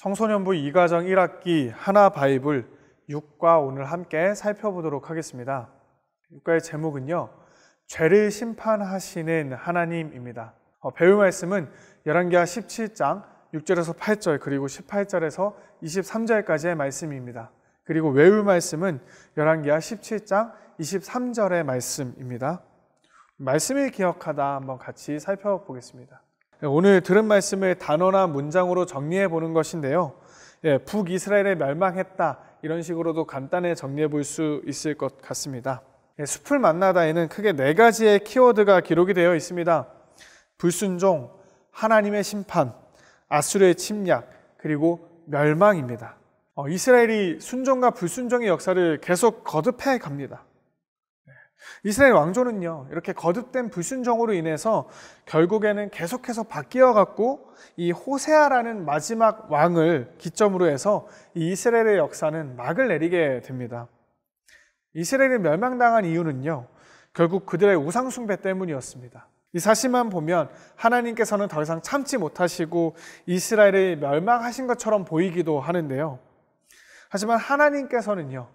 청소년부 2가정 1학기 하나 바이블 6과 오늘 함께 살펴보도록 하겠습니다. 6과의 제목은요. 죄를 심판하시는 하나님입니다. 어, 배울 말씀은 1 1기와 17장 6절에서 8절 그리고 18절에서 23절까지의 말씀입니다. 그리고 외울 말씀은 1 1기와 17장 23절의 말씀입니다. 말씀을 기억하다 한번 같이 살펴보겠습니다. 예, 오늘 들은 말씀을 단어나 문장으로 정리해 보는 것인데요. 예, 북이스라엘에 멸망했다 이런 식으로도 간단히 정리해 볼 수 있을 것 같습니다. 예, 숲을 만나다에는 크게 네 가지의 키워드가 기록이 되어 있습니다. 불순종, 하나님의 심판, 아수르의 침략, 그리고 멸망입니다. 어, 이스라엘이 순종과 불순종의 역사를 계속 거듭해 갑니다. 이스라엘 왕조는요, 이렇게 거듭된 불순종으로 인해서 결국에는 계속해서 바뀌어갔고, 이 호세아라는 마지막 왕을 기점으로 해서 이 이스라엘의 역사는 막을 내리게 됩니다. 이스라엘이 멸망당한 이유는요, 결국 그들의 우상숭배 때문이었습니다. 이 사실만 보면 하나님께서는 더 이상 참지 못하시고 이스라엘이 멸망하신 것처럼 보이기도 하는데요. 하지만 하나님께서는요,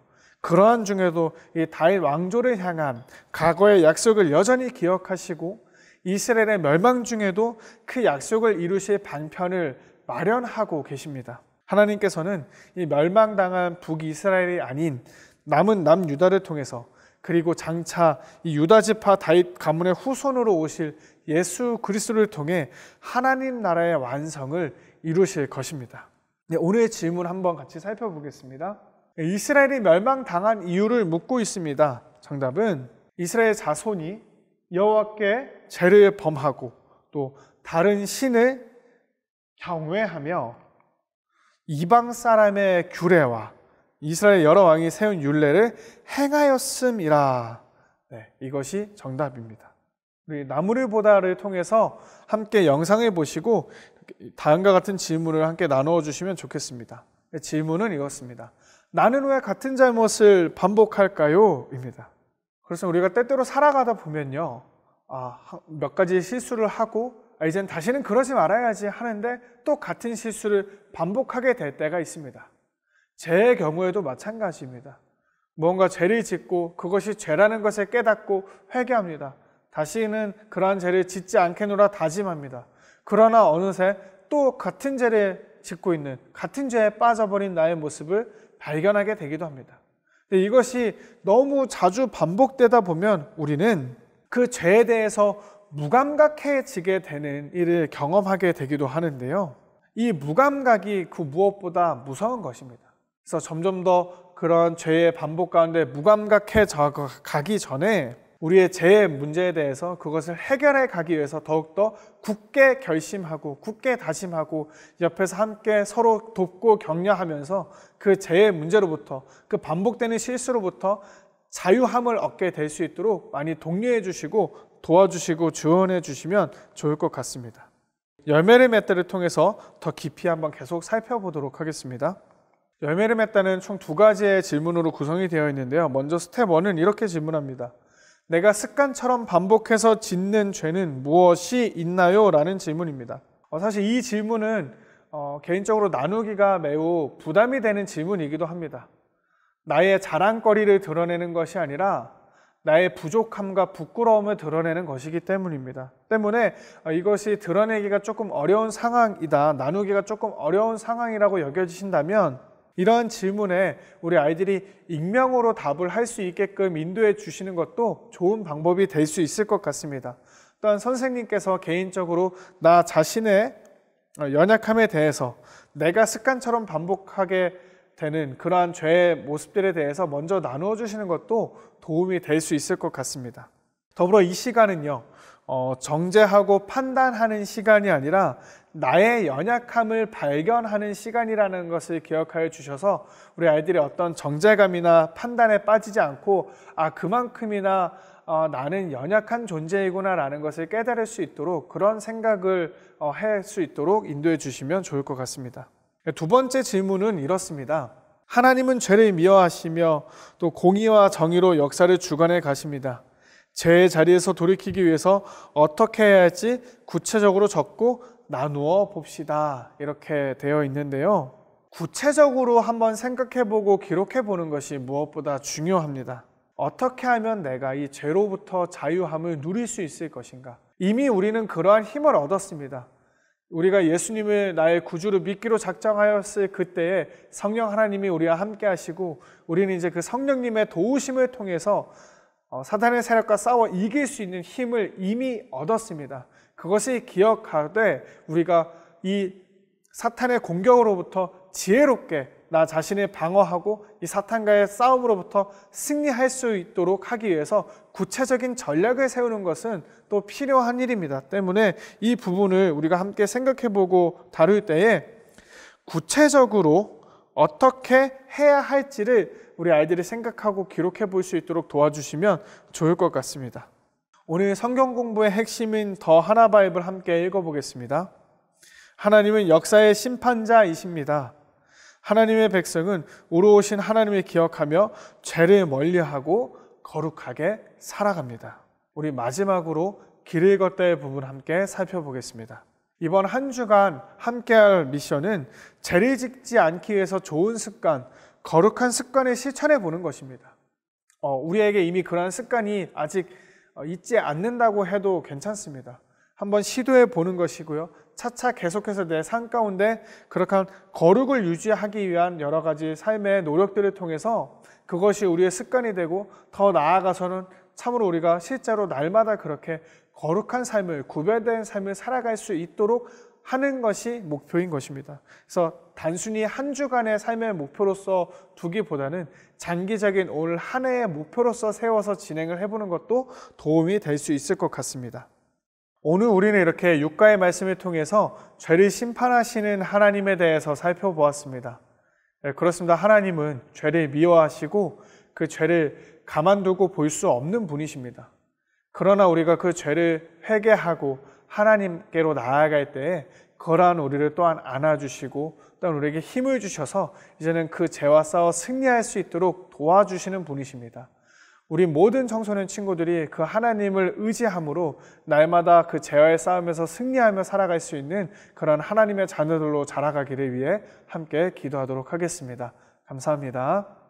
그러한 중에도 이 다윗 왕조를 향한 과거의 약속을 여전히 기억하시고 이스라엘의 멸망 중에도 그 약속을 이루실 방편을 마련하고 계십니다. 하나님께서는 이 멸망당한 북이스라엘이 아닌 남은 남유다를 통해서 그리고 장차 이 유다 지파 다윗 가문의 후손으로 오실 예수 그리스도를 통해 하나님 나라의 완성을 이루실 것입니다. 네, 오늘의 질문 한번 같이 살펴보겠습니다. 이스라엘이 멸망당한 이유를 묻고 있습니다. 정답은 이스라엘 자손이 여호와께 죄를 범하고 또 다른 신을 경외하며 이방 사람의 규례와 이스라엘 여러 왕이 세운 율례를 행하였음이라. 네, 이것이 정답입니다. 우리 나무를 보다를 통해서 함께 영상을 보시고 다음과 같은 질문을 함께 나누어 주시면 좋겠습니다. 네, 질문은 이것입니다. 나는 왜 같은 잘못을 반복할까요? 입니다. 그래서 우리가 때때로 살아가다 보면요. 아, 몇 가지 실수를 하고, 아, 이젠 다시는 그러지 말아야지 하는데 또 같은 실수를 반복하게 될 때가 있습니다. 제 경우에도 마찬가지입니다. 뭔가 죄를 짓고 그것이 죄라는 것을 깨닫고 회개합니다. 다시는 그러한 죄를 짓지 않겠노라 다짐합니다. 그러나 어느새 또 같은 죄를 짓고 있는 같은 죄에 빠져버린 나의 모습을 발견하게 되기도 합니다. 이것이 너무 자주 반복되다 보면 우리는 그 죄에 대해서 무감각해지게 되는 일을 경험하게 되기도 하는데요. 이 무감각이 그 무엇보다 무서운 것입니다. 그래서 점점 더 그런 죄의 반복 가운데 무감각해져 가기 전에 우리의 재해 문제에 대해서 그것을 해결해 가기 위해서 더욱더 굳게 결심하고 굳게 다짐하고 옆에서 함께 서로 돕고 격려하면서 그 재해 문제로부터 그 반복되는 실수로부터 자유함을 얻게 될 수 있도록 많이 독려해 주시고 도와주시고 조언해 주시면 좋을 것 같습니다. 열매를 맺다를 통해서 더 깊이 한번 계속 살펴보도록 하겠습니다. 열매를 맺다는 총 두 가지의 질문으로 구성이 되어 있는데요. 먼저 스텝 1은 이렇게 질문합니다. 내가 습관처럼 반복해서 짓는 죄는 무엇이 있나요? 라는 질문입니다. 어, 사실 이 질문은 어, 개인적으로 나누기가 매우 부담이 되는 질문이기도 합니다. 나의 자랑거리를 드러내는 것이 아니라 나의 부족함과 부끄러움을 드러내는 것이기 때문입니다. 때문에 어, 이것이 드러내기가 조금 어려운 상황이다, 나누기가 조금 어려운 상황이라고 여겨지신다면 이러한 질문에 우리 아이들이 익명으로 답을 할 수 있게끔 인도해 주시는 것도 좋은 방법이 될 수 있을 것 같습니다. 또한 선생님께서 개인적으로 나 자신의 어, 연약함에 대해서 내가 습관처럼 반복하게 되는 그러한 죄의 모습들에 대해서 먼저 나누어 주시는 것도 도움이 될 수 있을 것 같습니다. 더불어 이 시간은요, 어, 정제하고 판단하는 시간이 아니라 나의 연약함을 발견하는 시간이라는 것을 기억하여 주셔서 우리 아이들이 어떤 정제감이나 판단에 빠지지 않고 아 그만큼이나 어, 나는 연약한 존재이구나라는 것을 깨달을 수 있도록 그런 생각을 어, 할수 있도록 인도해 주시면 좋을 것 같습니다. 두 번째 질문은 이렇습니다. 하나님은 죄를 미워하시며 또 공의와 정의로 역사를 주관해 가십니다. 제 자리에서 돌이키기 위해서 어떻게 해야 할지 구체적으로 적고 나누어 봅시다. 이렇게 되어 있는데요. 구체적으로 한번 생각해보고 기록해보는 것이 무엇보다 중요합니다. 어떻게 하면 내가 이 죄로부터 자유함을 누릴 수 있을 것인가? 이미 우리는 그러한 힘을 얻었습니다. 우리가 예수님을 나의 구주로 믿기로 작정하였을 그때에 성령 하나님이 우리와 함께 하시고 우리는 이제 그 성령님의 도우심을 통해서 어, 사탄의 세력과 싸워 이길 수 있는 힘을 이미 얻었습니다. 그것이 기억하되 우리가 이 사탄의 공격으로부터 지혜롭게 나 자신을 방어하고 이 사탄과의 싸움으로부터 승리할 수 있도록 하기 위해서 구체적인 전략을 세우는 것은 또 필요한 일입니다. 때문에 이 부분을 우리가 함께 생각해 보고 다룰 때에 구체적으로 어떻게 해야 할지를 우리 아이들이 생각하고 기록해 볼 수 있도록 도와주시면 좋을 것 같습니다. 오늘 성경 공부의 핵심인 더 하나 바입을 함께 읽어보겠습니다. 하나님은 역사의 심판자이십니다. 하나님의 백성은 우로오신 하나님을 기억하며 죄를 멀리하고 거룩하게 살아갑니다. 우리 마지막으로 길을 걷다의 부분 함께 살펴보겠습니다. 이번 한 주간 함께할 미션은 죄를 짓지 않기 위해서 좋은 습관, 거룩한 습관을 실천해 보는 것입니다. 어, 우리에게 이미 그러한 습관이 아직 어, 있지 않는다고 해도 괜찮습니다. 한번 시도해 보는 것이고요. 차차 계속해서 내 삶 가운데 그렇한 거룩을 유지하기 위한 여러 가지 삶의 노력들을 통해서 그것이 우리의 습관이 되고 더 나아가서는 참으로 우리가 실제로 날마다 그렇게 거룩한 삶을 구별된 삶을 살아갈 수 있도록 하는 것이 목표인 것입니다. 그래서 단순히 한 주간의 삶의 목표로서 두기보다는 장기적인 올 한 해의 목표로서 세워서 진행을 해보는 것도 도움이 될 수 있을 것 같습니다. 오늘 우리는 이렇게 육가의 말씀을 통해서 죄를 심판하시는 하나님에 대해서 살펴보았습니다. 네, 그렇습니다. 하나님은 죄를 미워하시고 그 죄를 가만두고 볼 수 없는 분이십니다. 그러나 우리가 그 죄를 회개하고 하나님께로 나아갈 때에 거란 우리를 또한 안아주시고 또한 우리에게 힘을 주셔서 이제는 그 죄와 싸워 승리할 수 있도록 도와주시는 분이십니다. 우리 모든 청소년 친구들이 그 하나님을 의지함으로 날마다 그 재화의 싸움에서 승리하며 살아갈 수 있는 그런 하나님의 자녀들로 자라가기를 위해 함께 기도하도록 하겠습니다. 감사합니다.